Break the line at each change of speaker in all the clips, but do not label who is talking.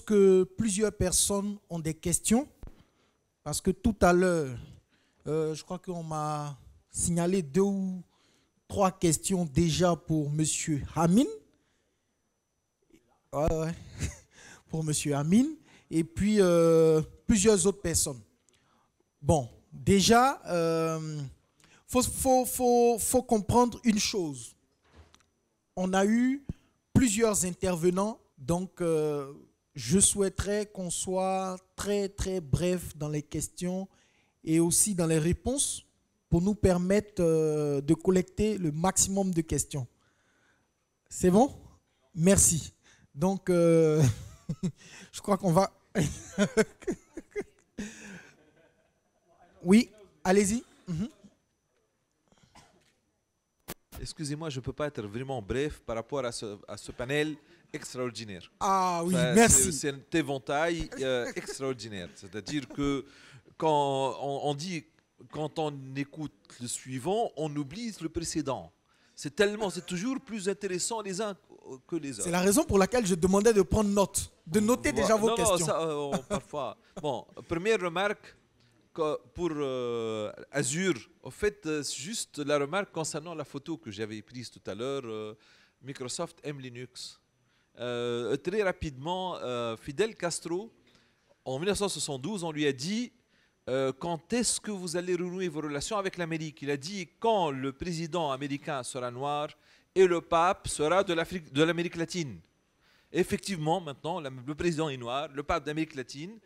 que plusieurs personnes ont des questions, parce que tout à l'heure, euh, je crois qu'on m'a signalé deux ou trois questions déjà pour Monsieur Hamine. pour Monsieur Hamine. Et puis euh, plusieurs autres personnes. Bon, déjà, euh, faut, comprendre une chose. On a eu plusieurs intervenants, donc je souhaiterais qu'on soit très très bref dans les questions et aussi dans les réponses pour nous permettre euh, de collecter le maximum de questions. C'est bon Merci. Donc, euh, je crois qu'on va... oui, allez-y. Mhm.
Excusez-moi, je ne peux pas être vraiment bref par rapport à ce, panel extraordinaire. Ah oui, merci. C'est un éventail euh, extraordinaire. C'est-à-dire que quand on, dit, quand on écoute le suivant, on oublie le précédent. C'est tellement, c'est toujours plus intéressant les uns que les autres. C'est la raison pour
laquelle je demandais de prendre note, de noter déjà vos questions. Non, ça,
euh, parfois. bon, première remarque pour euh, Azure, en fait, euh, juste la remarque concernant la photo que j'avais prise tout à l'heure, euh, Microsoft aime Linux. très rapidement, Fidel Castro, en 1972, on lui a dit quand est-ce que vous allez renouer vos relations avec l'Amérique Il a dit quand le président américain sera noir et le pape sera de l'Amérique latine. effectivement, maintenant, le président est noir, le pape d'Amérique latine.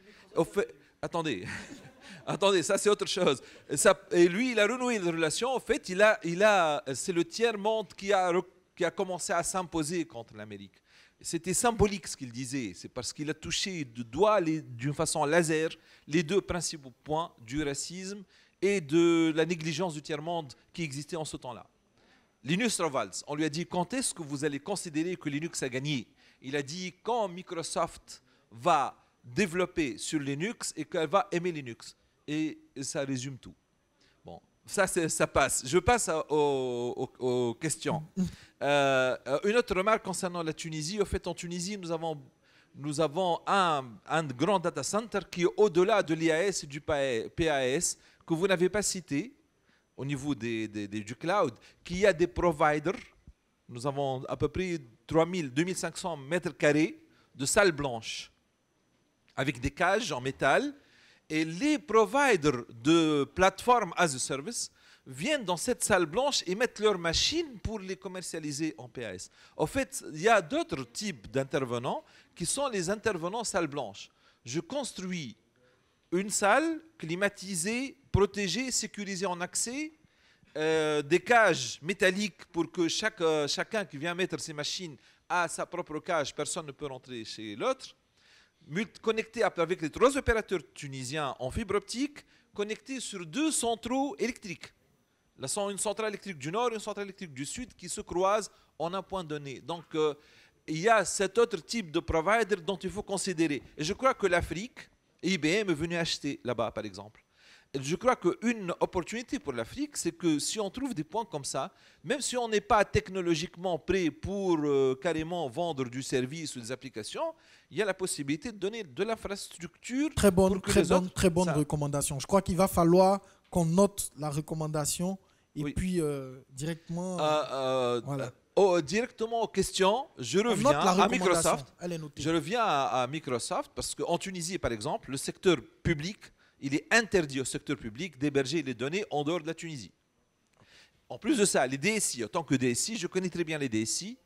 attendez. Attendez, ça c'est autre chose. Ça, et lui, il a renoué les relation. En fait, il a, il a, c'est le tiers-monde qui a, qui a commencé à s'imposer contre l'Amérique. C'était symbolique ce qu'il disait. C'est parce qu'il a touché de doigt, d'une façon laser, les deux principaux points du racisme et de la négligence du tiers-monde qui existait en ce temps-là. Linus Rovals. on lui a dit quand est-ce que vous allez considérer que Linux a gagné Il a dit quand Microsoft va développée sur Linux et qu'elle va aimer Linux. Et ça résume tout. Bon, ça, ça passe. Je passe aux, questions. Euh, euh, une autre remarque concernant la Tunisie. Au fait, en Tunisie, nous avons, nous avons un, un grand data center qui est au-delà de l'IAS et du PAS, que vous n'avez pas cité au niveau des, du cloud, qui a des providers. Nous avons à peu près 3000, 2500 mètres carrés de salles blanches avec des cages en métal. Et les providers de plateforme as a service viennent dans cette salle blanche et mettent leurs machines pour les commercialiser en PAS. En fait, il y a d'autres types d'intervenants qui sont les intervenants salle blanche. Je construis une salle climatisée, protégée, sécurisée en accès, euh, des cages métalliques pour que chaque, euh, chacun qui vient mettre ses machines a sa propre cage, personne ne peut rentrer chez l'autre connecté avec les trois opérateurs tunisiens en fibre optique, connecté sur deux centraux électriques. Là sont une centrale électrique du nord et une centrale électrique du sud qui se croisent en un point donné. Donc euh, il y a cet autre type de provider dont il faut considérer. Et je crois que l'Afrique, IBM est venu acheter là-bas, par exemple je crois qu'une opportunité pour l'Afrique, c'est que si on trouve des points comme ça, même si on n'est pas technologiquement prêt pour euh, carrément vendre du service ou des applications, il y a la possibilité de donner de l'infrastructure. Très bonne, très bonne, très
bonne recommandation. Je crois qu'il va falloir qu'on note la recommandation
et puis euh, directement. Euh, voilà. directement aux questions, je reviens à Microsoft. Je reviens à, à Microsoft parce qu'en Tunisie, par exemple, le secteur public il est interdit au secteur public d'héberger les données en dehors de la Tunisie. En plus de ça, les DSI, en tant que DSI, je connais très bien les DSI.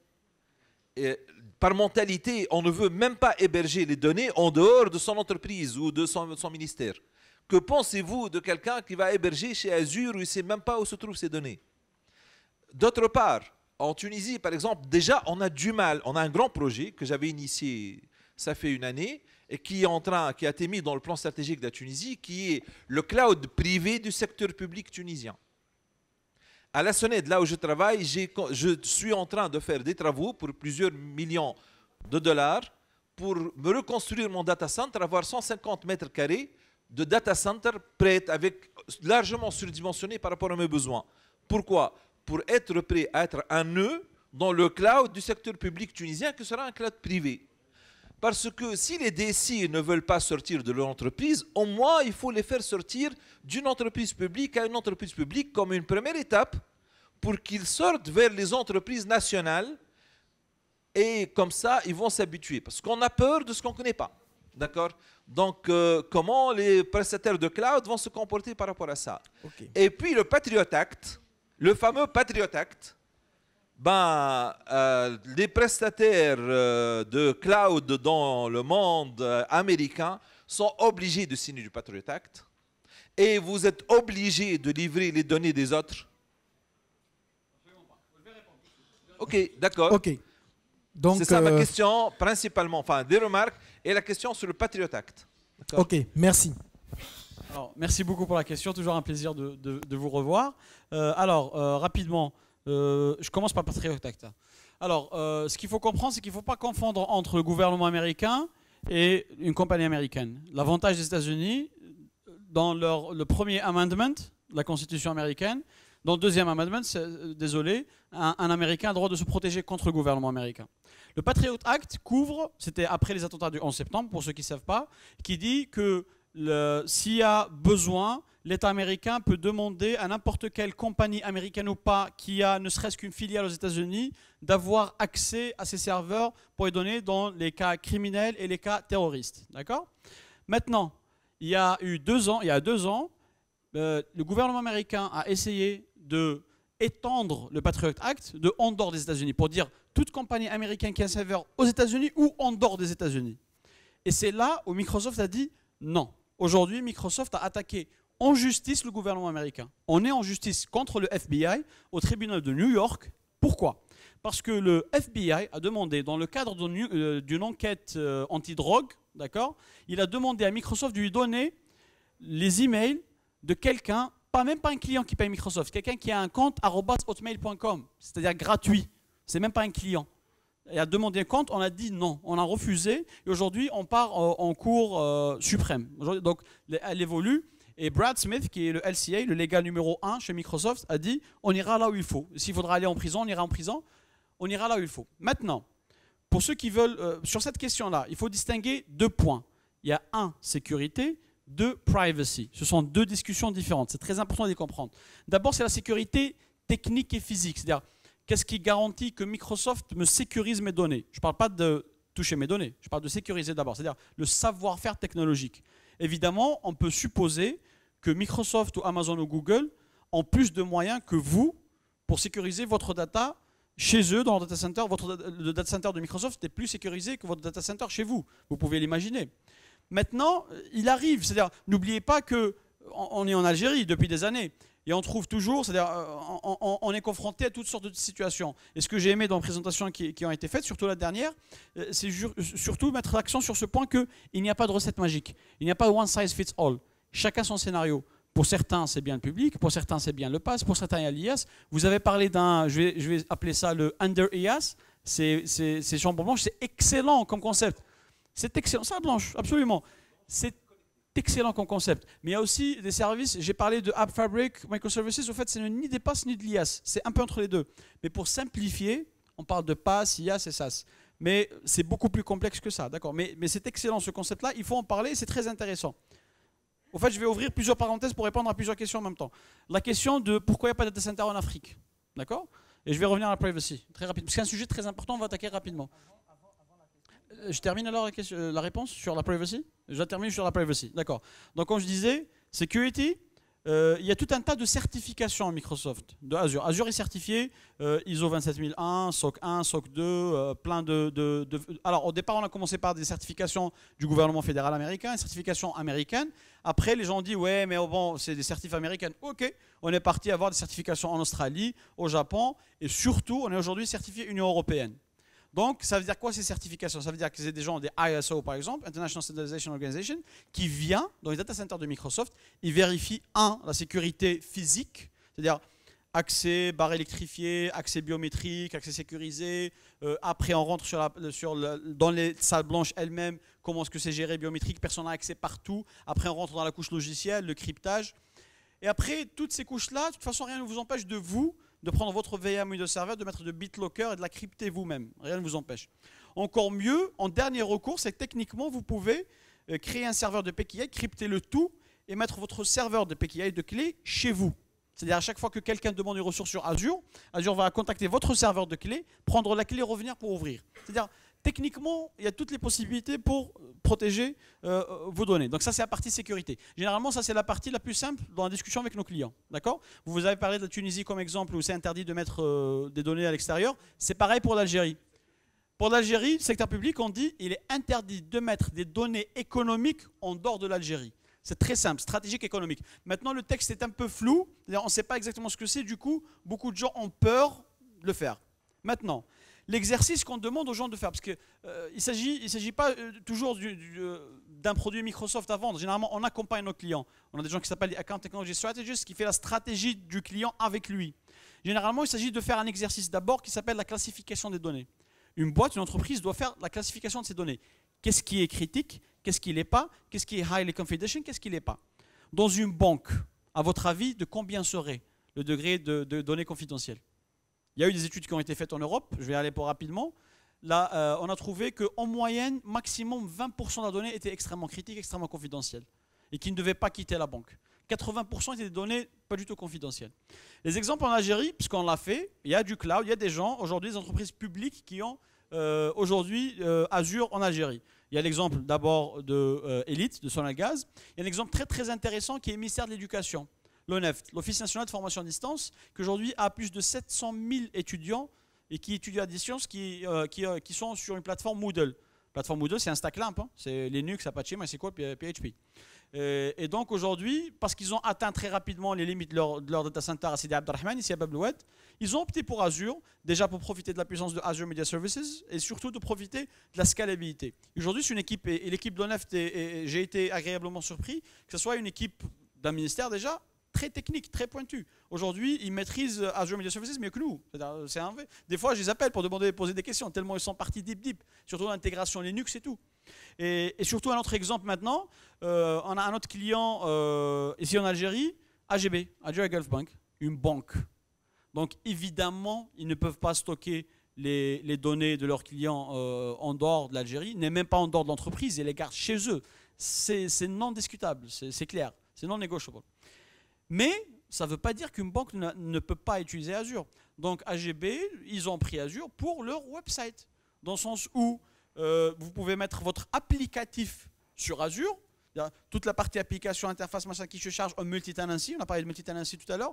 par mentalité, on ne veut même pas héberger les données en dehors de son entreprise ou de son, ministère. Que pensez-vous de quelqu'un qui va héberger chez Azure où il ne sait même pas où se trouvent ces données D'autre part, en Tunisie, par exemple, déjà, on a du mal. On a un grand projet que j'avais initié, ça fait une année, qui est en train, qui a été mis dans le plan stratégique de la Tunisie, qui est le cloud privé du secteur public tunisien. À la SONED, là où je travaille, je suis en train de faire des travaux pour plusieurs millions de dollars pour me reconstruire mon data center, avoir 150 mètres carrés de data center prêt, avec, largement surdimensionné par rapport à mes besoins. Pourquoi Pour être prêt à être un nœud dans le cloud du secteur public tunisien, qui sera un cloud privé. Parce que si les DSI ne veulent pas sortir de leur entreprise, au moins il faut les faire sortir d'une entreprise publique à une entreprise publique comme une première étape pour qu'ils sortent vers les entreprises nationales et comme ça ils vont s'habituer. Parce qu'on a peur de ce qu'on ne connaît pas. D'accord Donc, euh, comment les prestataires de cloud vont se comporter par rapport à ça Et puis, le Patriot Act, le fameux Patriot Act, ben, euh, les prestataires euh, de cloud dans le monde euh, américain sont obligés de signer du Patriot Act et vous êtes obligés de livrer les données des autres Ok, d'accord. Ok. Donc, c'est ça ma question principalement, enfin des remarques et la question sur le Patriot Act. Ok,
merci.
merci beaucoup pour la question, toujours un plaisir de vous revoir. alors, rapidement, euh, je commence par Patriot Act. Hein. Alors, euh, ce qu'il faut comprendre, c'est qu'il ne faut pas confondre entre le gouvernement américain et une compagnie américaine. L'avantage des États-Unis, dans leur, le premier amendment de la Constitution américaine, dans le deuxième amendment, c'est, euh, désolé, un, un, Américain a le droit de se protéger contre le gouvernement américain. Le Patriot Act couvre, c'était après les attentats du 11 septembre, pour ceux qui ne savent pas, qui dit que s'il y a besoin l'État américain peut demander à n'importe quelle compagnie américaine ou pas qui a ne serait-ce qu'une filiale aux États-Unis d'avoir accès à ces serveurs pour les donner dans les cas criminels et les cas terroristes. D'accord Maintenant, il y a eu deux ans, il y a deux ans euh, le gouvernement américain a essayé de étendre le Patriot Act de en dehors des États-Unis pour dire toute compagnie américaine qui a un serveur aux États-Unis ou en dehors des États-Unis. Et c'est là où Microsoft a dit non. Aujourd'hui, Microsoft a attaqué en justice le gouvernement américain. On est en justice contre le FBI au tribunal de New York. Pourquoi Parce que le FBI a demandé, dans le cadre euh, d'une enquête euh, anti drogue d'accord, il a demandé à Microsoft de lui donner les emails de quelqu'un, pas même pas un client qui paye Microsoft, quelqu'un qui a un compte hotmail.com, c'est-à-dire gratuit. C'est même pas un client. Il a demandé un compte, on a dit non, on a refusé, et aujourd'hui on part euh, en cours suprême. Donc elle évolue et Brad Smith, qui est le LCA, le légal numéro 1 chez Microsoft, a dit on ira là où il faut. S'il faudra aller en prison, on ira en prison. On ira là où il faut. Maintenant, pour ceux qui veulent, euh, sur cette question-là, il faut distinguer deux points. Il y a un, sécurité, deux, privacy. Ce sont deux discussions différentes. C'est très important de les comprendre. D'abord, c'est la sécurité technique et physique. C'est-à-dire, qu'est-ce qui garantit que Microsoft me sécurise mes données Je ne parle pas de toucher mes données, je parle de sécuriser d'abord, c'est-à-dire le savoir-faire technologique évidemment, on peut supposer que Microsoft ou Amazon ou Google ont plus de moyens que vous pour sécuriser votre data chez eux, dans le data center. Votre, le data center de Microsoft est plus sécurisé que votre data center chez vous. Vous pouvez l'imaginer. Maintenant, il arrive. C'est-à-dire, n'oubliez pas que est en Algérie depuis des années et on trouve toujours, c'est-à-dire euh, on, est confronté à toutes sortes de situations. Et ce que j'ai aimé dans les présentations qui, ont été faites, surtout la dernière, euh, c'est euh, surtout mettre l'accent sur ce point qu'il n'y a pas de recette magique. Il n'y a pas one size fits all. Chacun son scénario. Pour certains, c'est bien le public, pour certains, c'est bien le pass, pour certains, il y a l'IAS. Vous avez parlé d'un, je vais, appeler ça le under IAS, c'est chambre blanche, c'est excellent comme concept. C'est excellent, ça blanche, absolument. C'est excellent comme concept. Mais il y a aussi des services, j'ai parlé de App Fabric, microservices, au fait, c'est ni des PAS ni de l'IAS. C'est un peu entre les deux. Mais pour simplifier, on parle de PAS, IAS et SAS. Mais c'est beaucoup plus complexe que ça, d'accord mais, c'est excellent ce concept-là, il faut en parler, c'est très intéressant. Au fait, je vais ouvrir plusieurs parenthèses pour répondre à plusieurs questions en même temps. La question de pourquoi il n'y a pas de data center en Afrique, d'accord Et je vais revenir à la privacy, très rapide, parce que c'est un sujet très important, on va attaquer rapidement. Euh, je termine alors euh, la réponse sur la privacy je termine sur la privacy. D'accord. Donc, comme je disais, security, euh, il y a tout un tas de certifications Microsoft, de Azure. Azure est certifié euh, ISO 27001, SOC 1, SOC 2, plein de, Alors, au départ, on a commencé par des certifications du gouvernement fédéral américain, des certifications américaines. Après, les gens ont dit, ouais, mais oh, bon, c'est des certifs américaines. OK, on est parti avoir des certifications en Australie, au Japon, et surtout, on est aujourd'hui certifié Union européenne. Donc, ça veut dire quoi ces certifications Ça veut dire que c'est des gens des ISO, par exemple, International Standardization Organization, qui vient dans les data centers de Microsoft, ils vérifient, un, la sécurité physique, c'est-à-dire accès barre électrifiée, accès biométrique, accès sécurisé. Euh, après, on rentre sur sur dans les salles blanches elles-mêmes, comment est-ce que c'est géré biométrique, personne n'a accès partout. Après, on rentre dans la couche logicielle, le cryptage. Et après, toutes ces couches-là, de toute façon, rien ne vous empêche de vous de prendre votre VM de serveur, de mettre de BitLocker et de la crypter vous-même. Rien ne vous empêche. Encore mieux, en dernier recours, c'est techniquement, vous pouvez euh, créer un serveur de PKI, crypter le tout et mettre votre serveur de PKI de clé chez vous. C'est-à-dire à chaque fois que quelqu'un demande une ressource sur Azure, Azure va contacter votre serveur de clé, prendre la clé, revenir pour ouvrir. C'est-à-dire techniquement, il y a toutes les possibilités pour euh, protéger euh, euh, vos données. Donc ça, c'est la partie sécurité. Généralement, ça, c'est la partie la plus simple dans la discussion avec nos clients. D'accord Vous avez parlé de la Tunisie comme exemple où c'est interdit de mettre des données à l'extérieur. C'est pareil pour l'Algérie. Pour l'Algérie, secteur public, on dit il est interdit de mettre des données économiques en dehors de l'Algérie. C'est très simple, stratégique économique. Maintenant, le texte est un peu flou, on ne sait pas exactement ce que c'est, du coup, beaucoup de gens ont peur de le faire. Maintenant, l'exercice qu'on demande aux gens de faire. Parce qu'il euh, il ne s'agit, il s'agit pas euh, toujours euh, d'un produit Microsoft à vendre. Généralement, on accompagne nos clients. On a des gens qui s'appellent Account Technology Strategist qui fait la stratégie du client avec lui. Généralement, il s'agit de faire un exercice d'abord qui s'appelle la classification des données. Une boîte, une entreprise doit faire la classification de ses données. Qu'est-ce qui est critique Qu'est-ce qui n'est pas Qu'est-ce qui est highly confidential Qu'est-ce qui n'est pas Dans une banque, à votre avis, de combien serait le degré de données confidentielles il y a eu des études qui ont été faites en Europe, je vais aller pour rapidement. Là, euh, on a trouvé qu'en moyenne, maximum 20% de la donnée était extrêmement critique, extrêmement confidentielle, et qui ne devait pas quitter la banque. 80% étaient des données pas du tout confidentielles. Les exemples en Algérie, puisqu'on l'a fait, il y a du cloud, il y a des gens, aujourd'hui, des entreprises publiques qui ont euh, aujourd'hui euh, Azure en Algérie. Il y a l'exemple d'abord de de Sonagaz. Il y a un exemple très très intéressant qui est ministère de l'Éducation l'ONEFT, l'Office national de formation à distance, qui aujourd'hui a plus de 700 000 étudiants et qui étudient à distance, qui, euh, euh, qui, sont sur une plateforme Moodle. plateforme Moodle, c'est un stack limp, hein. c'est Linux, Apache, MySQL, PHP. Euh, et, donc aujourd'hui, parce qu'ils ont atteint très rapidement les limites de leur, de leur data center à Sidi Abdelrahman, ici à Bablouet, ils ont opté pour Azure, déjà pour profiter de la puissance de Azure Media Services et surtout de profiter de la scalabilité. Aujourd'hui, c'est une équipe, et, l'équipe de l'ONEFT, j'ai été agréablement surpris, que ce soit une équipe d'un ministère déjà, très technique, très pointu. Aujourd'hui, ils maîtrisent Azure Media Services mieux que nous. Euh, c'est un Des fois, je les appelle pour demander, poser des questions, tellement ils sont partis deep, deep, surtout l'intégration Linux et tout. Et, surtout, un autre exemple maintenant, euh, on a un autre client euh, ici en Algérie, AGB, Algeria Gulf Bank, une banque. Donc évidemment, ils ne peuvent pas stocker les, données de leurs clients en dehors de l'Algérie, n'est même pas en dehors de l'entreprise, ils les gardent chez eux. C'est non discutable, c'est clair, c'est non négociable. Mais ça ne veut pas dire qu'une banque ne peut pas utiliser Azure. Donc AGB, ils ont pris Azure pour leur website. Dans le sens où euh, vous pouvez mettre votre applicatif sur Azure. Toute la partie application, interface, machin qui se charge en multi-tenancy. On a parlé de multi-tenancy tout à l'heure.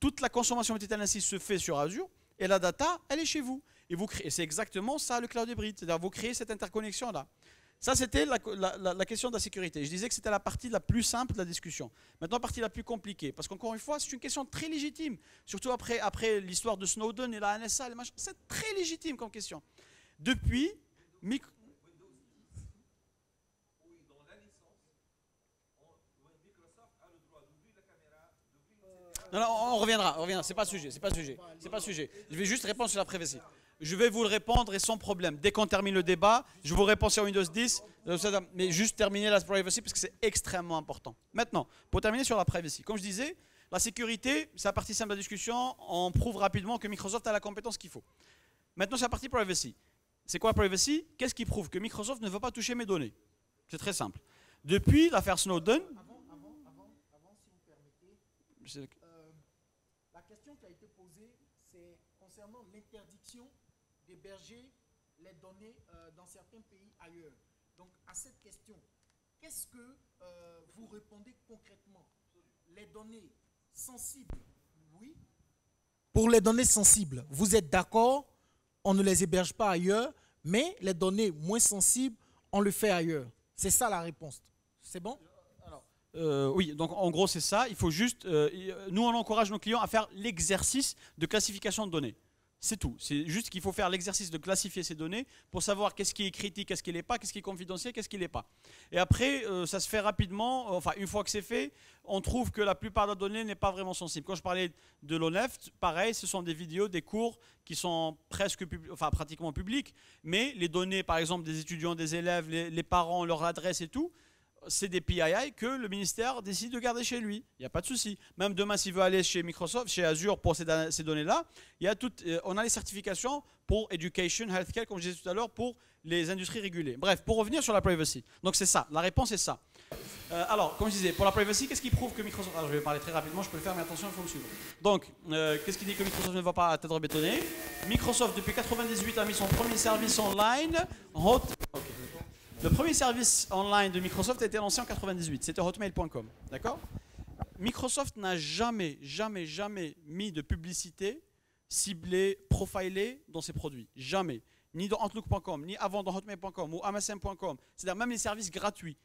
Toute la consommation multi-tenancy se fait sur Azure et la data, elle est chez vous. Et vous créez, c'est exactement ça le cloud hybride. C'est-à-dire vous créez cette interconnexion-là. Ça, c'était la, question de la sécurité. Je disais que c'était la partie la plus simple de la discussion. Maintenant, la partie la plus compliquée. Parce qu'encore une fois, c'est une question très légitime. Surtout après, après l'histoire de Snowden et la NSA, C'est très légitime comme question. Depuis. Micro... on reviendra, on reviendra. C'est pas sujet, c'est pas sujet, c'est pas sujet. Je vais juste répondre sur la privacy je vais vous le répondre et sans problème. Dès qu'on termine le débat, je vous réponds sur Windows 10, euh, mais juste terminer la privacy parce que c'est extrêmement important. Maintenant, pour terminer sur la privacy, comme je disais, la sécurité, c'est la partie simple de la discussion, on prouve rapidement que Microsoft a la compétence qu'il faut. Maintenant, c'est la partie privacy. C'est quoi privacy Qu'est-ce qui prouve que Microsoft ne veut pas toucher mes données C'est très simple. Depuis l'affaire Snowden... Avant, avant, avant,
si vous permettez... héberger les données euh, dans certains pays ailleurs. Donc, à cette question, qu'est-ce que euh, vous répondez concrètement Les données sensibles, oui. Pour les données sensibles, vous êtes d'accord On ne les héberge pas ailleurs, mais les données moins sensibles, on le fait ailleurs. C'est ça la réponse. C'est bon
euh, oui, donc en gros c'est ça. Il faut juste, nous on encourage nos clients à faire l'exercice de classification de données. C'est tout. C'est juste qu'il faut faire l'exercice de classifier ces données pour savoir qu'est-ce qui est critique, qu'est-ce qui n'est pas, qu'est-ce qui est confidentiel, qu'est-ce qui n'est pas. Et après, euh, ça se fait rapidement. Enfin, une fois que c'est fait, on trouve que la plupart de données n'est pas vraiment sensible. Quand je parlais de l'ONEFT, pareil, ce sont des vidéos, des cours qui sont presque, enfin, pratiquement publics. Mais les données, par exemple, des étudiants, des élèves, les parents, leur adresse et tout, c'est des PII que le ministère décide de garder chez lui. Il n'y a pas de souci. Même demain, s'il veut aller chez Microsoft, chez Azure pour ces, données-là, il euh, on a les certifications pour Education, Healthcare, comme je disais tout à l'heure, pour les industries régulées. Bref, pour revenir sur la privacy. Donc c'est ça, la réponse est ça. Euh, alors, comme je disais, pour la privacy, qu'est-ce qui prouve que Microsoft... Alors, je vais parler très rapidement, je peux le faire, mais attention, il faut suivre. Donc, euh, qu'est-ce qui dit que Microsoft ne va pas être bétonné Microsoft, depuis 1998, a mis son premier service online. Hot... Le premier service online de Microsoft a été lancé en 98, c'était hotmail.com, d'accord Microsoft n'a jamais, jamais, jamais mis de publicité ciblée, profilée dans ses produits, jamais. Ni dans Outlook.com, ni avant dans Hotmail.com ou Amazon.com, c'est-à-dire même les services gratuits.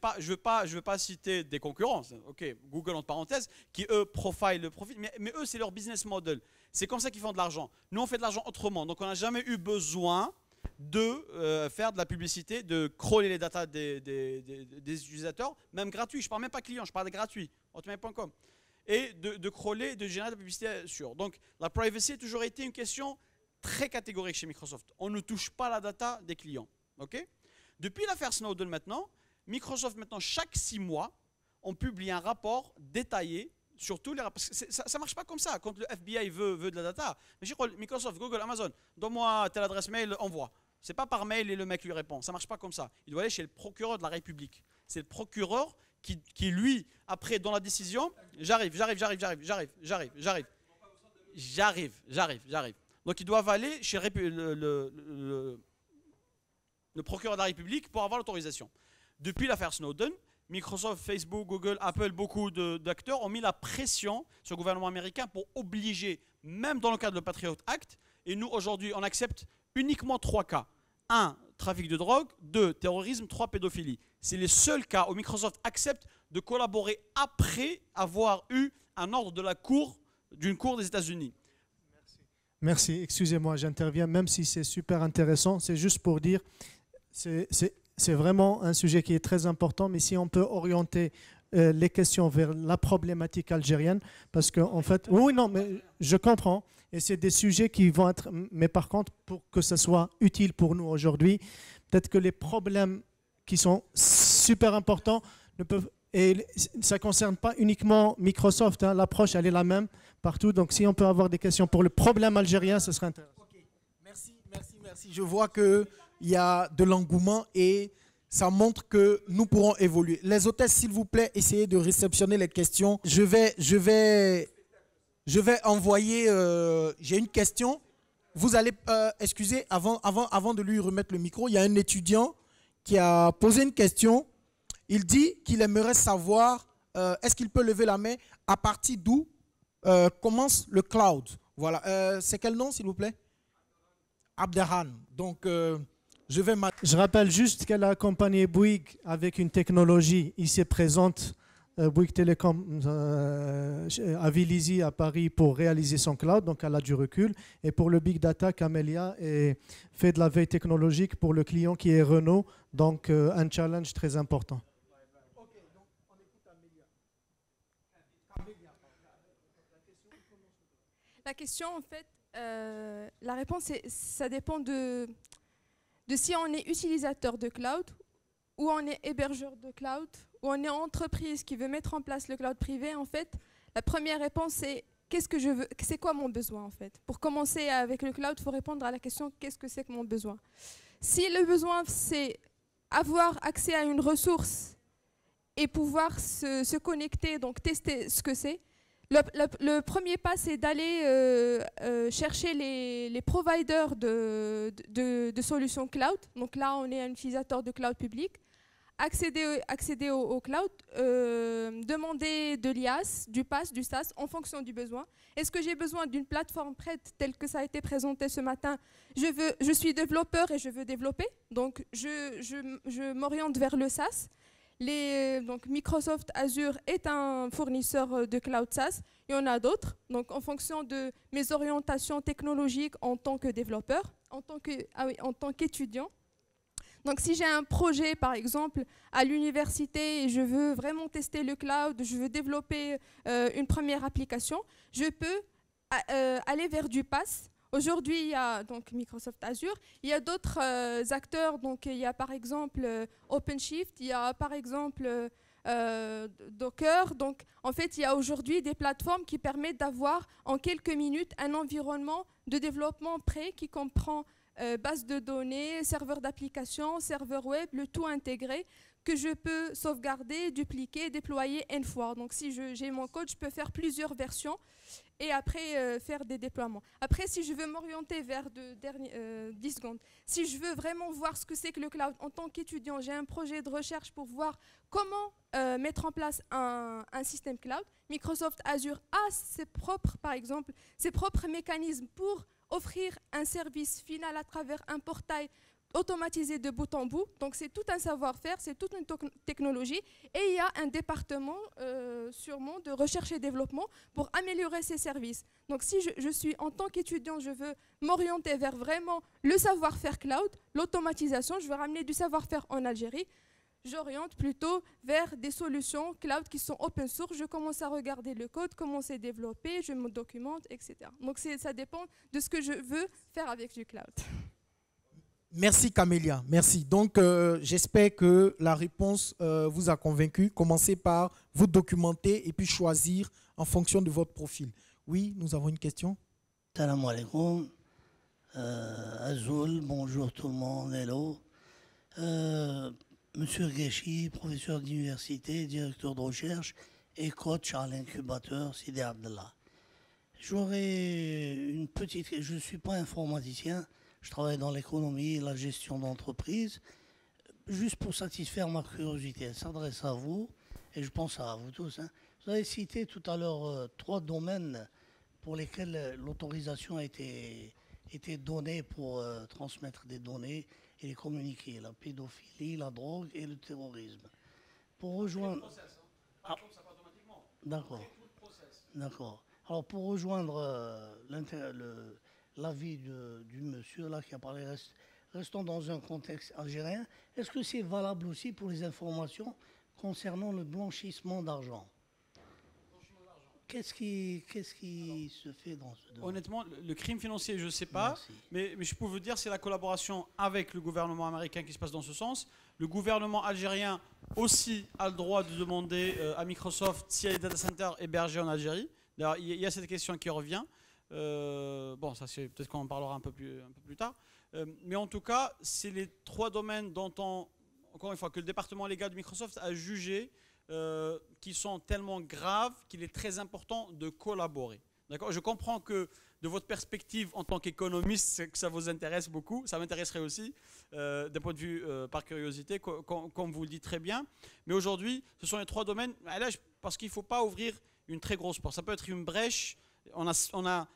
Pas, je ne veux, pas, veux pas citer des concurrents, ok, Google entre parenthèses, qui eux profilent le profit, mais, mais eux c'est leur business model. C'est comme ça qu'ils font de l'argent. Nous on fait de l'argent autrement, donc on n'a jamais eu besoin de euh, faire de la publicité, de crawler les datas des, utilisateurs, même gratuit, Je ne parle même pas client, je parle de gratuit, hotmail.com. Et de, crawler, de générer de la publicité sûre. Donc la privacy a toujours été une question très catégorique chez Microsoft. On ne touche pas la data des clients. ok Depuis l'affaire Snowden maintenant, Microsoft maintenant, chaque six mois, on publie un rapport détaillé Surtout les parce ça, marche pas comme ça. Quand le FBI veut, veut de la data, mais Microsoft, Google, Amazon, donne-moi telle adresse mail, envoie. C'est pas par mail et le mec lui répond. Ça marche pas comme ça. Il doit aller chez le procureur de la République. C'est le procureur qui, qui, lui, après, dans la décision, j'arrive, j'arrive, j'arrive, j'arrive, j'arrive, j'arrive, j'arrive, j'arrive, j'arrive, j'arrive. Donc ils doivent aller chez le procureur de la République pour avoir l'autorisation. Depuis l'affaire Snowden, Microsoft, Facebook, Google, Apple, beaucoup d'acteurs ont mis la pression sur le gouvernement américain pour obliger, même dans le cadre de Patriot Act, et nous aujourd'hui on accepte uniquement trois cas. Un, trafic de drogue, deux, terrorisme, trois, pédophilie. C'est les seuls cas où Microsoft accepte de collaborer après avoir eu un ordre de la cour, d'une cour des États-Unis.
Merci. Merci. Excusez-moi, j'interviens, même si c'est super intéressant. C'est juste pour dire, c'est c'est vraiment un sujet qui est très important, mais si on peut orienter euh, les questions vers la problématique algérienne, parce qu'en en fait, oui, non, mais je comprends, et c'est des sujets qui vont être, mais par contre, pour que ce soit utile pour nous aujourd'hui, peut-être que les problèmes qui sont super importants ne peuvent et ça ne concerne pas uniquement Microsoft, hein, l'approche elle est la même partout. Donc si on peut avoir des questions pour le problème algérien, ce serait intéressant.
Merci, merci, merci. Je vois que il y a de l'engouement et ça montre que nous pourrons évoluer. Les hôtesses, s'il vous plaît, essayez de réceptionner les questions. Je vais, je vais, je vais envoyer. Euh, j'ai une question. Vous allez, euh, excusez, avant, avant, avant de lui remettre le micro, il y a un étudiant qui a posé une question. Il dit qu'il aimerait savoir, euh, est-ce qu'il peut lever la main à partir d'où commence le cloud Voilà. C'est quel nom, s'il vous plaît Abderhan. Donc. Je, vais je
rappelle juste qu'elle a accompagné Bouygues avec une technologie ici présente, euh, Bouygues Telecom à euh, euh, Vélizy, à Paris, pour réaliser son cloud, donc elle a du recul. Et pour le Big Data, Camélia fait de la veille technologique pour le client qui est Renault, donc euh, un challenge très important.
La question, en fait, la réponse, est, ça dépend de, de si on est utilisateur de cloud ou on est hébergeur de cloud ou on est entreprise qui veut mettre en place le cloud privé, en fait, la première réponse c'est qu'est-ce que je veux, c'est quoi mon besoin en fait. Pour commencer avec le cloud, il faut répondre à la question qu'est-ce que c'est que mon besoin. Si le besoin c'est avoir accès à une ressource et pouvoir se connecter, donc tester ce que c'est, le, premier pas, c'est d'aller euh, euh, chercher les, providers de, solutions cloud. Donc là, on est un utilisateur de cloud public. Accéder, accéder au, cloud, euh, demander de l'IAS, du PASS, du SaaS, en fonction du besoin. Est-ce que j'ai besoin d'une plateforme prête telle que ça a été présenté ce matin je, suis développeur et je veux développer, donc je, je m'oriente vers le SaaS. Les, euh, donc Microsoft Azure est un fournisseur euh, de cloud SaaS. Il y en a d'autres. Donc en fonction de mes orientations technologiques en tant que développeur, en tant que ah en tant qu'étudiant. Donc si j'ai un projet par exemple à l'université et je veux vraiment tester le cloud, je veux développer euh, une première application, je peux aller vers du Pass. Aujourd'hui, il y a donc Microsoft Azure, il y a d'autres euh, acteurs, donc il y a par exemple euh, OpenShift, il y a par exemple euh, Docker. Donc en fait, il y a aujourd'hui des plateformes qui permettent d'avoir en quelques minutes un environnement de développement prêt qui comprend base de données, serveur d'application, serveur web, le tout intégré que je peux sauvegarder, dupliquer, déployer N fois. Donc si j'ai mon code, je peux faire plusieurs versions et après euh, faire des déploiements. Après, si je veux m'orienter vers de, 10 euh, secondes, si je veux vraiment voir ce que c'est que le cloud en tant qu'étudiant, j'ai un projet de recherche pour voir comment euh, mettre en place un, un, système cloud. Microsoft Azure a ses propres, par exemple, ses propres mécanismes pour offrir un service final à travers un portail automatisé de bout en bout. Donc c'est tout un savoir-faire, c'est toute une technologie. Et il y a un département euh, sûrement de recherche et développement pour améliorer ces services. Donc si je, je suis en tant qu'étudiant, je veux m'orienter vers vraiment le savoir-faire cloud, l'automatisation, je veux ramener du savoir-faire en Algérie. J'oriente plutôt vers des solutions cloud qui sont open source. Je commence à regarder le code, comment c'est développé, je me documente, etc. Donc ça dépend de ce que je veux faire avec du cloud.
Merci Camélia, merci. Donc euh, j'espère que la réponse euh, vous a convaincu. Commencez par vous documenter et puis choisir en fonction de votre profil. Oui, nous avons une question. Salam alaikum. Euh, bonjour tout le monde, hello.
Euh, Monsieur Géchi, professeur d'université, directeur de recherche et coach à l'incubateur Sidi Abdallah. J'aurais une petite... Je ne suis pas informaticien, je travaille dans l'économie, la gestion d'entreprise, juste pour satisfaire ma curiosité. Elle s'adresse à vous, et je pense à vous tous. Hein. Vous avez cité tout à l'heure euh, trois domaines pour lesquels euh, l'autorisation a été, été donnée pour euh, transmettre des données et les communiquer. La pédophilie, la drogue et le terrorisme. Pour rejoindre...
Hein? Ah. D'accord.
D'accord. Alors pour rejoindre euh, l'avis du monsieur là qui a parlé. Restons dans un contexte algérien. Est-ce que c'est valable aussi pour les informations concernant le blanchissement d'argent Qu'est-ce qui, qu'est-ce qui se fait dans ce domaine Honnêtement,
le crime financier, je ne sais pas, mais, je peux vous dire, c'est la collaboration avec le gouvernement américain qui se passe dans ce sens. Le gouvernement algérien aussi a le droit de demander euh, à Microsoft s'il y a des data centers hébergés en Algérie. il y a cette question qui revient. Euh, bon, ça c'est peut-être qu'on en parlera un peu plus, un peu plus tard. Euh, mais en tout cas, c'est les trois domaines dont on, encore une fois, que le département légal de Microsoft a jugé euh, qui sont tellement graves qu'il est très important de collaborer. D'accord Je comprends que de votre perspective en tant qu'économiste, que ça vous intéresse beaucoup, ça m'intéresserait aussi, d'un point de vue par curiosité, comme vous le dites très bien. Mais aujourd'hui, ce sont les trois domaines, ah, parce qu'il ne faut pas ouvrir une très grosse porte. Ça peut être une brèche. On a, on a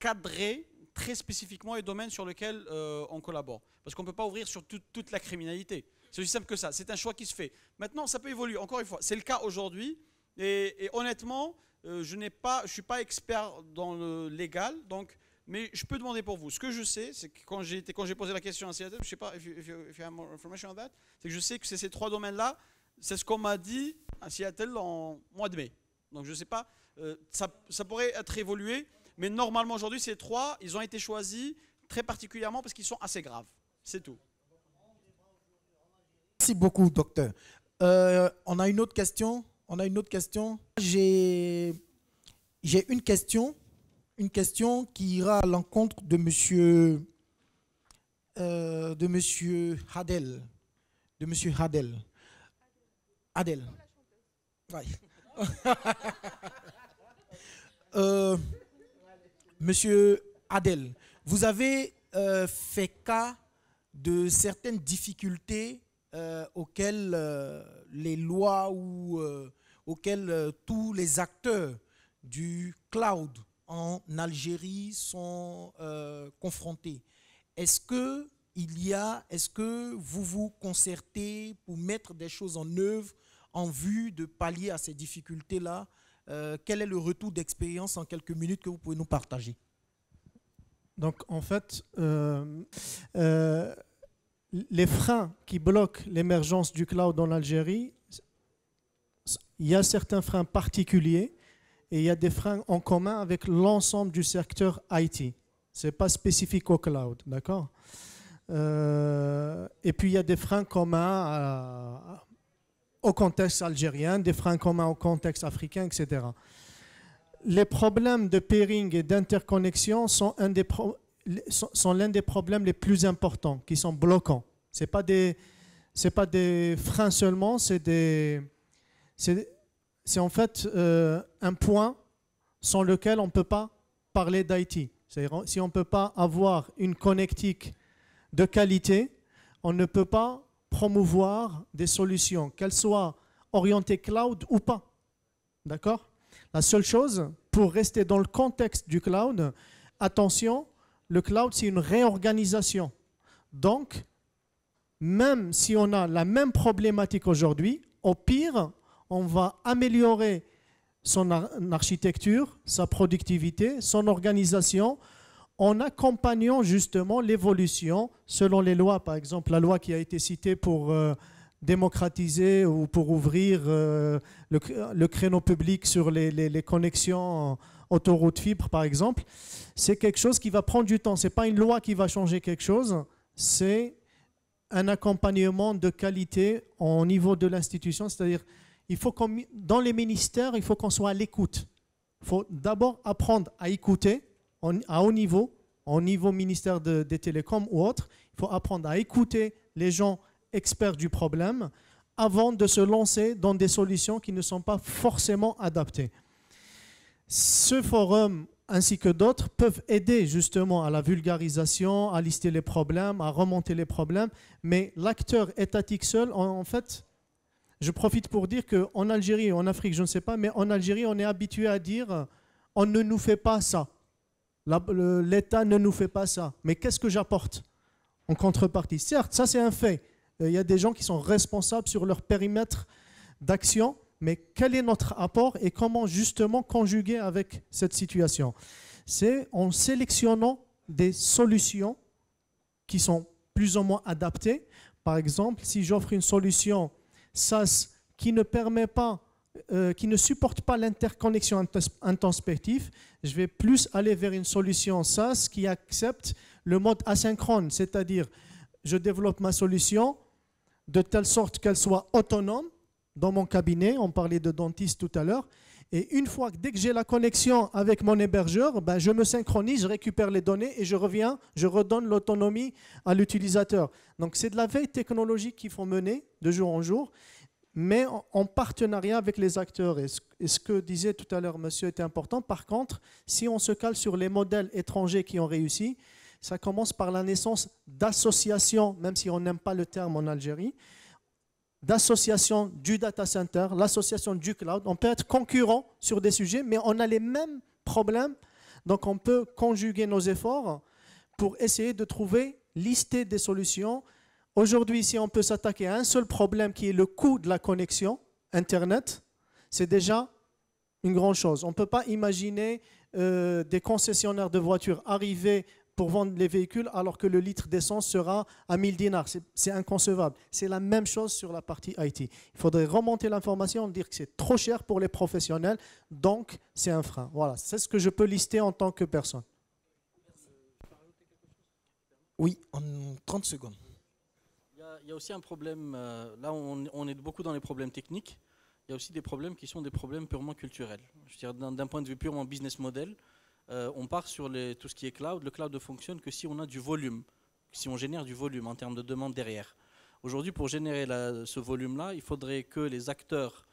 cadrer très spécifiquement les domaines sur lesquels euh, on collabore. Parce qu'on ne peut pas ouvrir sur toute la criminalité. C'est aussi simple que ça. C'est un choix qui se fait. Maintenant, ça peut évoluer. Encore une fois, c'est le cas aujourd'hui. Et, honnêtement, euh, je n'ai pas, je suis pas expert dans le légal, donc, mais je peux demander pour vous. Ce que je sais, c'est que quand j'ai, quand j'ai posé la question à Seattle, je sais pas if you, have information on that, c'est que je sais que c'est ces trois domaines-là, c'est ce qu'on m'a dit à Seattle en mois de mai. Donc je ne sais pas, euh, ça, ça, pourrait être évolué. Mais normalement, aujourd'hui, ces trois, ils ont été choisis très particulièrement parce qu'ils sont assez graves. C'est tout.
Merci beaucoup, docteur. Euh, on a une autre question. On a une autre question. J'ai, une question, une question qui ira à l'encontre de Monsieur, euh, de Monsieur Hadel, de Monsieur Hadel, Hadel. Monsieur Adel, vous avez euh, fait cas de certaines difficultés euh, auxquelles euh, les lois ou auxquelles tous les acteurs du cloud en Algérie sont confrontés. est que il y a, est-ce que vous vous concertez pour mettre des choses en œuvre en vue de pallier à ces difficultés-là euh, quel est le retour d'expérience en quelques minutes que vous pouvez nous partager
Donc en fait, euh, euh, les freins qui bloquent l'émergence du cloud en Algérie, il y a certains freins particuliers et il y a des freins en commun avec l'ensemble du secteur IT. Ce n'est pas spécifique au cloud, d'accord Et puis il y a des freins communs à, au contexte algérien, des freins communs au contexte africain, etc. Les problèmes de pairing et d'interconnexion sont, l'un des, des problèmes les plus importants, qui sont bloquants. Ce ne pas, des, pas des freins seulement, c'est en fait euh, un point sans lequel on ne peut pas parler d'IT. Si on ne peut pas avoir une connectique de qualité, on ne peut pas promouvoir des solutions, qu'elles soient orientées cloud ou pas. D'accord La seule chose, pour rester dans le contexte du cloud, attention, le cloud, c'est une réorganisation. Donc, même si on a la même problématique aujourd'hui, au pire, on va améliorer son architecture, sa productivité, son organisation, en accompagnant justement l'évolution selon les lois. Par exemple, la loi qui a été citée pour euh, démocratiser ou pour ouvrir euh, le, créneau public sur les, connexions autoroute fibre, par exemple, c'est quelque chose qui va prendre du temps. Ce n'est pas une loi qui va changer quelque chose, c'est un accompagnement de qualité au niveau de l'institution. C'est-à-dire, il faut dans les ministères, il faut qu'on soit à l'écoute. Il faut d'abord apprendre à écouter à haut niveau, au niveau ministère des télécoms ou autre, il faut apprendre à écouter les gens experts du problème avant de se lancer dans des solutions qui ne sont pas forcément adaptées. Ce forum ainsi que d'autres peuvent aider justement à la vulgarisation, à lister les problèmes, à remonter les problèmes, mais l'acteur étatique seul, en, fait, je profite pour dire qu'en Algérie, en Afrique, je ne sais pas, mais en Algérie, on est habitué à dire on ne nous fait pas ça. L'État ne nous fait pas ça. Mais qu'est-ce que j'apporte en contrepartie Certes, ça c'est un fait. Euh, il y a des gens qui sont responsables sur leur périmètre d'action, mais quel est notre apport et comment justement conjuguer avec cette situation C'est en sélectionnant des solutions qui sont plus ou moins adaptées. Par exemple, si j'offre une solution SAS qui ne permet pas euh, qui ne supportent pas l'interconnexion introspective je vais plus aller vers une solution SaaS qui accepte le mode asynchrone, c'est-à-dire je développe ma solution de telle sorte qu'elle soit autonome dans mon cabinet, on parlait de dentiste tout à l'heure, et une fois, dès que j'ai la connexion avec mon hébergeur, ben je me synchronise, je récupère les données et je reviens, je redonne l'autonomie à l'utilisateur. Donc c'est de la veille technologique qu'il faut mener de jour en jour mais en partenariat avec les acteurs. Et ce que disait tout à l'heure monsieur était important. Par contre, si on se cale sur les modèles étrangers qui ont réussi, ça commence par la naissance d'associations, même si on n'aime pas le terme en Algérie, d'associations du data center, l'association du cloud. On peut être concurrent sur des sujets, mais on a les mêmes problèmes. Donc on peut conjuguer nos efforts pour essayer de trouver, lister des solutions Aujourd'hui, si on peut s'attaquer à un seul problème qui est le coût de la connexion Internet, c'est déjà une grande chose. On ne peut pas imaginer euh, des concessionnaires de voitures arriver pour vendre les véhicules alors que le litre d'essence sera à 1000 dinars. C'est inconcevable. C'est la même chose sur la partie IT. Il faudrait remonter l'information, dire que c'est trop cher pour les professionnels, donc c'est un frein. Voilà, c'est ce que je peux lister en tant que personne.
Oui, en 30 secondes
il y a aussi un problème, euh, là on, est beaucoup dans les problèmes techniques, il y a aussi des problèmes qui sont des problèmes purement culturels. Je d'un point de vue purement business model, euh, on part sur tout ce qui est cloud. Le cloud ne fonctionne que si on a du volume, si on génère du volume en termes de demande derrière. Aujourd'hui, pour générer ce volume-là, il faudrait que les acteurs,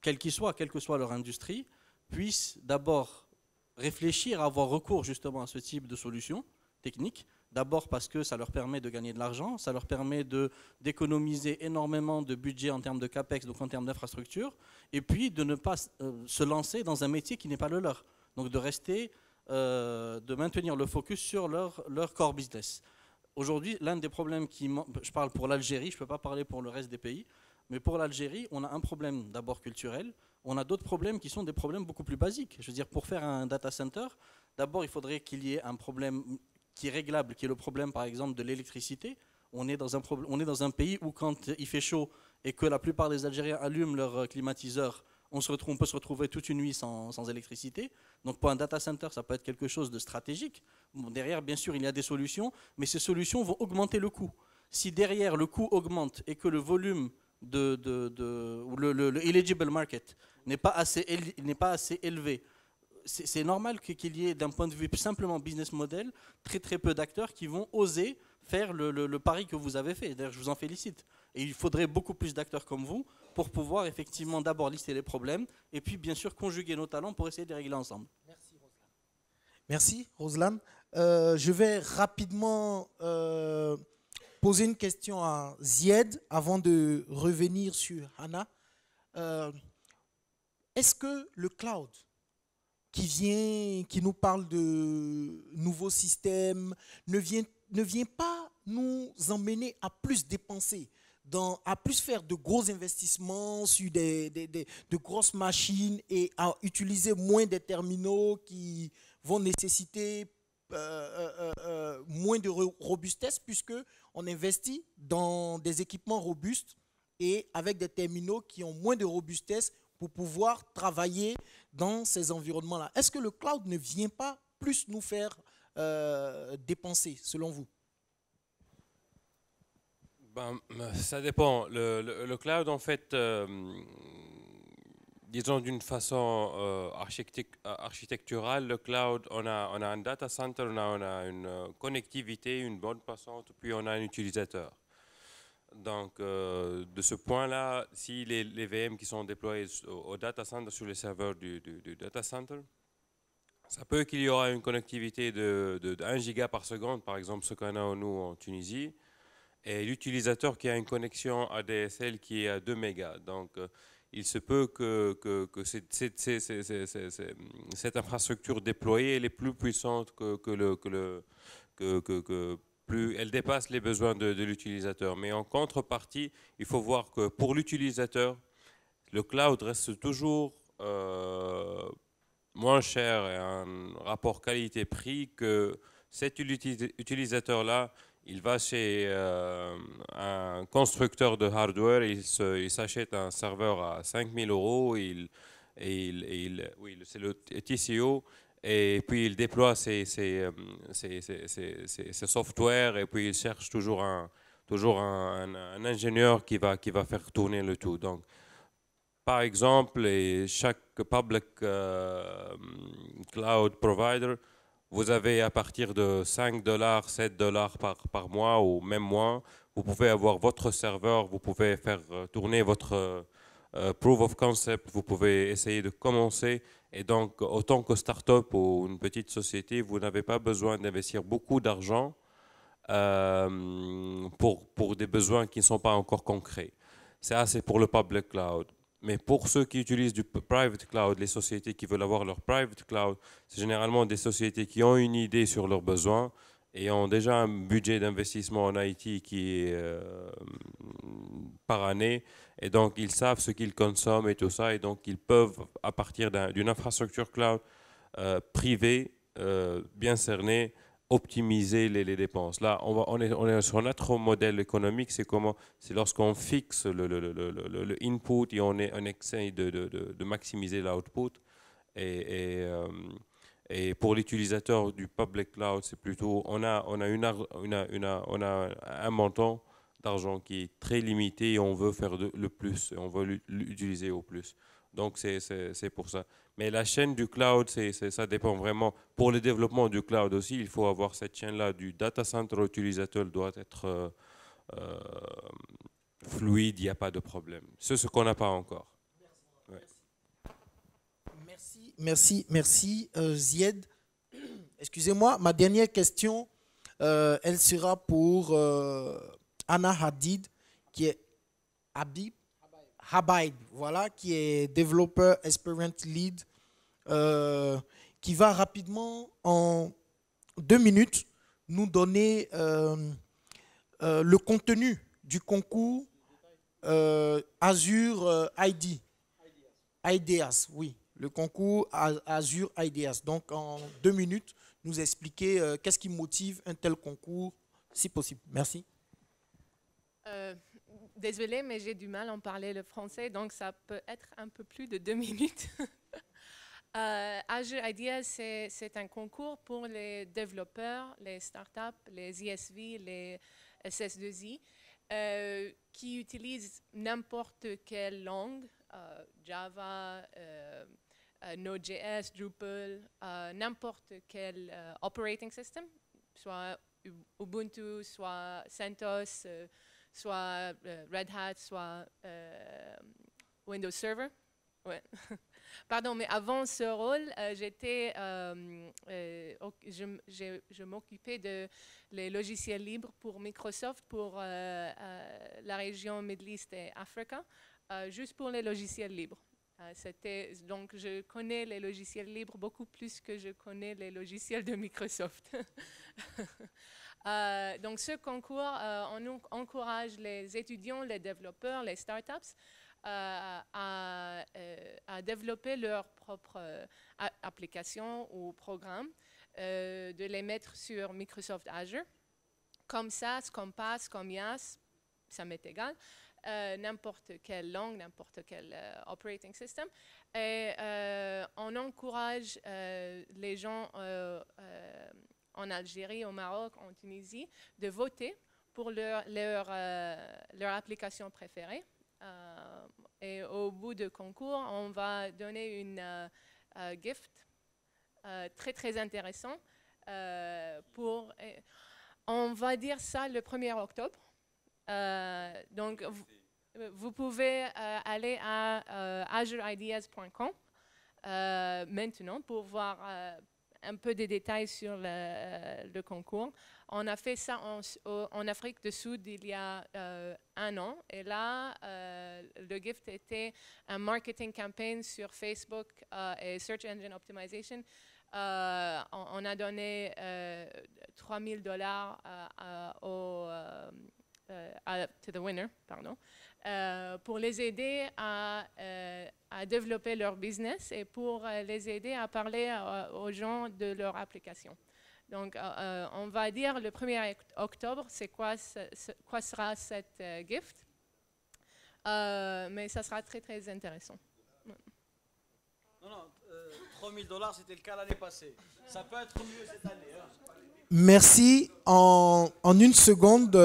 quels qu'ils soient, quelle que soit leur industrie, puissent d'abord réfléchir à avoir recours justement à ce type de solution technique D'abord parce que ça leur permet de gagner de l'argent, ça leur permet d'économiser énormément de budget en termes de CAPEX, donc en termes d'infrastructure, et puis de ne pas euh, se lancer dans un métier qui n'est pas le leur. Donc de rester, euh, de maintenir le focus sur leur, leur core business. Aujourd'hui, l'un des problèmes qui... Je parle pour l'Algérie, je ne peux pas parler pour le reste des pays, mais pour l'Algérie, on a un problème d'abord culturel, on a d'autres problèmes qui sont des problèmes beaucoup plus basiques. Je veux dire, pour faire un data center, d'abord, il faudrait qu'il y ait un problème qui est réglable, qui est le problème par exemple de l'électricité, on est, dans un on est dans un pays où quand il fait chaud et que la plupart des Algériens allument leur euh, climatiseur, on, se retrouve, on peut se retrouver toute une nuit sans, sans, électricité. Donc pour un data center, ça peut être quelque chose de stratégique. derrière, bien sûr, il y a des solutions, mais ces solutions vont augmenter le coût. Si derrière le coût augmente et que le volume de, de, de le, le, eligible market n'est pas, assez, pas assez élevé c'est normal qu'il y ait, d'un point de vue simplement business model, très très peu d'acteurs qui vont oser faire le, pari que vous avez fait. D'ailleurs, je vous en félicite. Et il faudrait beaucoup plus d'acteurs comme vous pour pouvoir effectivement d'abord lister les problèmes et puis bien sûr conjuguer nos talents pour essayer de les régler ensemble. Merci Roslan.
Merci Roslan. Euh, je vais rapidement euh, poser une question à Zied avant de revenir sur Hannah. Euh, est-ce que le cloud qui vient, qui nous parle de nouveaux systèmes, ne vient, ne vient pas nous emmener à plus dépenser, dans, à plus faire de gros investissements sur des, de grosses machines et à utiliser moins des terminaux qui vont nécessiter euh, euh, euh, moins de robustesse puisque on investit dans des équipements robustes et avec des terminaux qui ont moins de robustesse pour pouvoir travailler dans ces environnements-là. Est-ce que le cloud ne vient pas plus nous faire euh, dépenser, selon vous
ben, Ça dépend. Le, cloud, en fait, euh, disons d'une façon euh, architecturale, le cloud, on a, on a un data center, on a, on a une connectivité, une bonne passante, puis on a un utilisateur. Donc, euh, de ce point-là, si les, VM qui sont déployés au, data center, sur les serveurs du, du, data center, ça peut qu'il y aura une connectivité de, 1 giga par seconde, par exemple ce qu'on a nous en Tunisie, et l'utilisateur qui a une connexion ADSL qui est à 2 mégas. Donc, euh, il se peut que, cette, infrastructure déployée est plus puissante que, le, que, plus, elle dépasse les besoins de, l'utilisateur. Mais en contrepartie, il faut voir que pour l'utilisateur, le cloud reste toujours euh, moins cher et un rapport qualité-prix que cet utilisateur-là, il va chez euh, un constructeur de hardware, il s'achète un serveur à 5000 euros, et c'est le TCO, et puis il déploie euh, ses, softwares et puis il cherche toujours un, toujours un, ingénieur qui va, qui va faire tourner le tout. Donc, par exemple, chaque public euh, cloud provider, vous avez à partir de 5 dollars, 7 dollars par, par mois ou même moins, vous pouvez avoir votre serveur, vous pouvez faire euh, tourner votre proof of concept, vous pouvez essayer de commencer et donc, autant que start-up ou une petite société, vous n'avez pas besoin d'investir beaucoup d'argent euh, pour, pour des besoins qui ne sont pas encore concrets. C'est assez pour le public cloud. Mais pour ceux qui utilisent du private cloud, les sociétés qui veulent avoir leur private cloud, c'est généralement des sociétés qui ont une idée sur leurs besoins, et ont déjà un budget d'investissement en Haïti qui est euh, par année, et donc ils savent ce qu'ils consomment et tout ça, et donc ils peuvent, à partir d'une infrastructure cloud euh, privée, euh, bien cernée, optimiser les, dépenses. Là, on, va, on, est, on, est, sur notre modèle économique, c'est comment, c'est lorsqu'on fixe le, le, le, le, input et on, est, on essaye de, de, de maximiser l'output. Et, et et pour l'utilisateur du public cloud, c'est plutôt on a, on a, une, on a un montant d'argent qui est très limité et on veut faire le plus, et on veut l'utiliser au plus. Donc c'est pour ça. Mais la chaîne du cloud, c'est ça dépend vraiment. Pour le développement du cloud aussi, il faut avoir cette chaîne-là du data center utilisateur doit être euh, euh, fluide, il n'y a pas de problème. C'est ce qu'on n'a pas encore
merci, merci euh, Zied. Excusez-moi, ma dernière question, euh, elle sera pour euh, Anna Hadid, qui est Habib, voilà, qui est développeur Experience Lead, qui va rapidement, en deux minutes, nous donner le contenu du concours Azure ID. IDEAS, oui le concours Azure Ideas. Donc en deux minutes, nous expliquer euh, qu'est-ce qui motive un tel concours, si possible. Merci.
Euh, désolée, mais j'ai du mal à en parler le français, donc ça peut être un peu plus de deux minutes. Euh, Azure Ideas, c'est un concours pour les développeurs, les startups, les ISV, les SS2I, qui utilisent n'importe quelle langue, Java, euh, Node.js, Drupal, euh, n'importe quel euh, operating system, soit Ubuntu, soit CentOS, soit Red Hat, soit Windows Server. Pardon, mais avant ce rôle, j'étais, je, m'occupais de les logiciels libres pour Microsoft pour la région Middle East et Africa, juste pour les logiciels libres. Euh, donc je connais les logiciels libres beaucoup plus que je connais les logiciels de Microsoft. Euh, donc ce concours, euh, on encourage les étudiants, les développeurs, les startups euh, à, développer leurs propres applications ou programmes, de les mettre sur Microsoft Azure. Comme ça, comme PaaS, comme IaaS, ça m'est égal. Euh, n'importe quelle langue, n'importe quel euh, operating system. Et euh, on encourage les gens en Algérie, au Maroc, en Tunisie, de voter pour leur, leur, application préférée. et au bout du concours, on va donner une gift très, très intéressant pour... on va dire ça le 1er octobre. Euh, donc, vous, pouvez euh, aller à euh, AzureIdeas.com maintenant pour voir un peu des détails sur le, concours. On a fait ça en, Afrique du Sud il y a un an. Et là, le gift était un marketing campaign sur Facebook et Search Engine Optimization. On, on, a donné 3000 dollars au euh, à, to the winner, pardon, euh, pour les aider à, euh, à, développer leur business et pour les aider à parler aux gens de leur application. Donc, on va dire le 1er octobre, c'est quoi, quoi, sera cette gift. mais ça sera très, très intéressant. non
Non, euh, 3000 dollars, c'était le cas l'année passée. Ça peut être mieux cette année. Hein.
Merci. En, en, une seconde.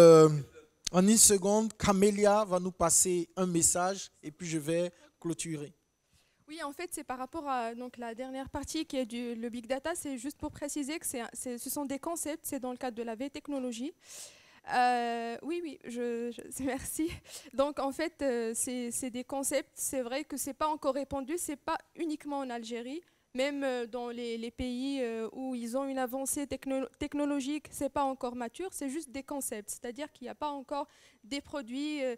En une seconde, Camélia va nous passer un message et puis je vais clôturer.
Oui, en fait, c'est par rapport à donc, la dernière partie qui est du, le big data. C'est juste pour préciser que ce sont des concepts, c'est dans le cadre de la V-technologie. Euh, oui, oui, je, merci. Donc, en fait, euh, c'est des concepts. C'est vrai que ce n'est pas encore répandu. Ce n'est pas uniquement en Algérie même euh, dans les, pays euh, où ils ont une avancée technologique, c'est pas encore mature, c'est juste des concepts. C'est-à-dire qu'il n'y a pas encore des produits euh,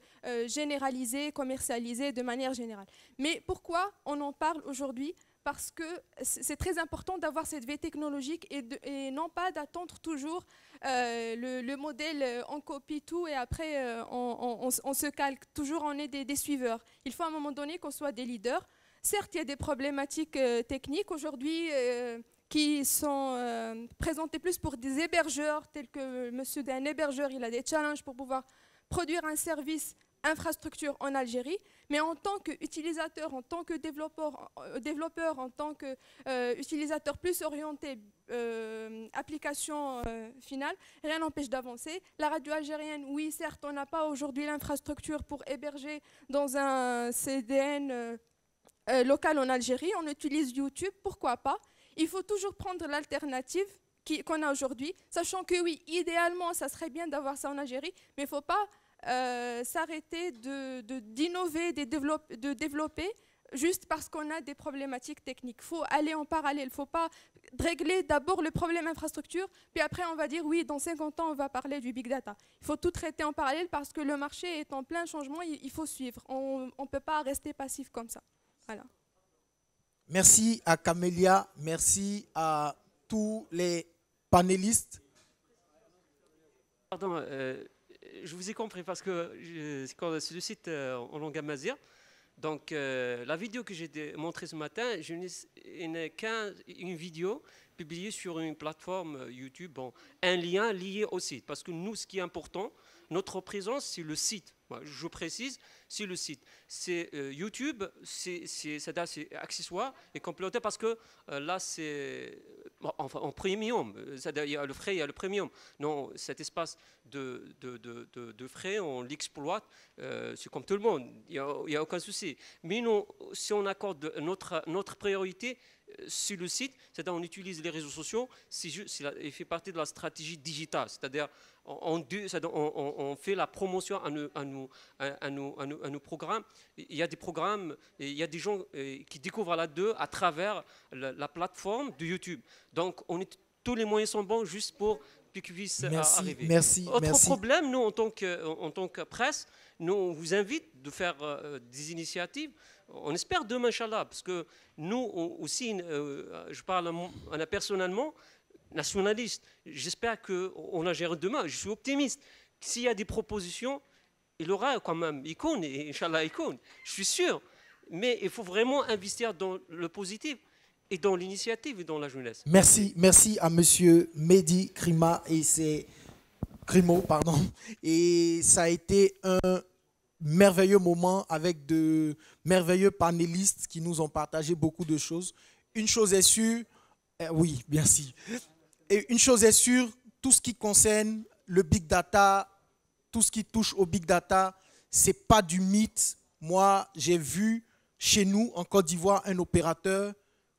généralisés, commercialisés de manière générale. Mais pourquoi on en parle aujourd'hui parce que c'est très important d'avoir cette vie technologique et, non pas d'attendre toujours le, modèle, on copie tout et après on, se calque, toujours on est des suiveurs. Il faut à un moment donné qu'on soit des leaders, Certes, il y a des problématiques euh, techniques aujourd'hui euh, qui sont euh, présentées plus pour des hébergeurs, tels que monsieur d'un hébergeur, il a des challenges pour pouvoir produire un service infrastructure en Algérie, mais en tant qu'utilisateur, en tant que développeur, développeur en tant qu'utilisateur plus orienté application finale, rien n'empêche d'avancer. La radio algérienne, oui, certes, on n'a pas aujourd'hui l'infrastructure pour héberger dans un CDN euh, local en Algérie, on utilise YouTube, pourquoi pas Il faut toujours prendre l'alternative qu'on a aujourd'hui, sachant que oui, idéalement, ça serait bien d'avoir ça en Algérie, mais il ne faut pas euh, s'arrêter d'innover, de, de développer juste parce qu'on a des problématiques techniques. Il faut aller en parallèle, il ne faut pas régler d'abord le problème infrastructure, puis après on va dire oui, dans 50 ans on va parler du big data. Il faut tout traiter en parallèle parce que le marché est en plein changement, il faut suivre. On ne peut pas rester passif comme ça.
Merci à Camélia, merci à tous les panélistes.
Pardon, euh, je vous ai compris parce que je, euh, c'est le site euh, en langue amazigh. Donc, la vidéo que j'ai montrée ce matin, je n'ai qu'une vidéo publiée sur une plateforme YouTube. Bon, un lien lié au site. Parce que nous, ce qui est important, notre présence, c'est le site. Je précise, c'est le site. C'est euh, YouTube, c'est accessoire et complémentaire parce que euh, là, c'est euh, enfin, en premium. Il y a le frais, il y a le premium. Non, cet espace de, de, de, de, frais, on l'exploite. c'est comme tout le monde. Il n'y a, a, aucun souci. Mais non, si on accorde notre, notre priorité, sur le site, c'est-à-dire on utilise les réseaux sociaux, il fait partie de la stratégie digitale, c'est-à-dire on, on, fait la promotion à nos, à, à, nos, programmes. Il y a des programmes, il y a des gens euh, qui découvrent la 2 à travers la, plateforme de YouTube. Donc on est, tous les moyens sont bons juste pour que puissent merci, arriver. Merci, Autre problème, nous, en tant que, en tant que presse, nous, on vous invite de faire euh, des initiatives on espère demain, Inch'Allah, parce que nous aussi, euh, je parle personnellement, nationaliste, j'espère qu'on a géré demain, je suis optimiste. S'il y a des propositions, il y aura quand même icône, et Inch'Allah icône, je suis sûr. Mais il faut vraiment investir dans le positif et dans l'initiative et dans la jeunesse. Merci,
merci à Monsieur Mehdi Krima et ses Krimo, pardon. Et ça a été un merveilleux moment avec de merveilleux panélistes qui nous ont partagé beaucoup de choses. Une chose est sûre, eh oui, merci. Et une chose est sûre, tout ce qui concerne le big data, tout ce qui touche au big data, c'est pas du mythe. Moi, j'ai vu chez nous en Côte d'Ivoire un opérateur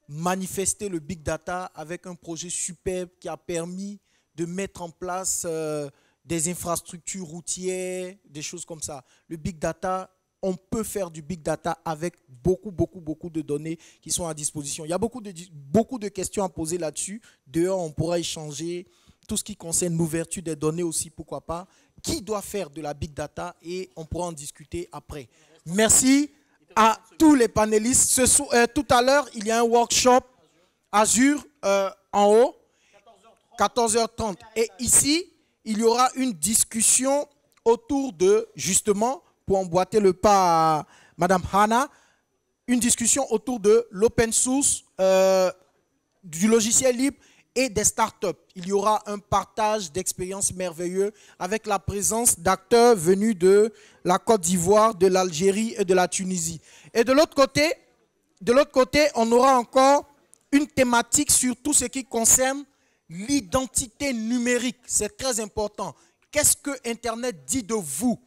manifester le big data avec un projet superbe qui a permis de mettre en place euh, des infrastructures routières, des choses comme ça. Le big data, on peut faire du big data avec beaucoup, beaucoup, beaucoup de données qui sont à disposition. Il y a beaucoup de, beaucoup de questions à poser là-dessus. Dehors, on pourra échanger tout ce qui concerne l'ouverture des données aussi, pourquoi pas. Qui doit faire de la big data et on pourra en discuter après. Merci à tous les panélistes. Euh, tout à l'heure, il y a un workshop Azure euh, en haut, 14h30. Et ici, il y aura une discussion autour de, justement, pour emboîter le pas à Madame Hanna, une discussion autour de l'open source, euh, du logiciel libre et des startups. Il y aura un partage d'expériences merveilleux avec la présence d'acteurs venus de la Côte d'Ivoire, de l'Algérie et de la Tunisie. Et de l'autre côté, de l'autre côté, on aura encore une thématique sur tout ce qui concerne l'identité numérique, c'est très important. Qu'est-ce que Internet dit de vous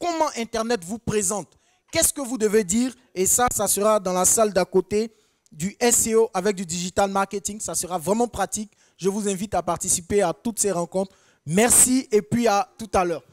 Comment Internet vous présente Qu'est-ce que vous devez dire Et ça, ça sera dans la salle d'à côté du SEO avec du digital marketing. Ça sera vraiment pratique. Je vous invite à participer à toutes ces rencontres. Merci et puis à tout à l'heure.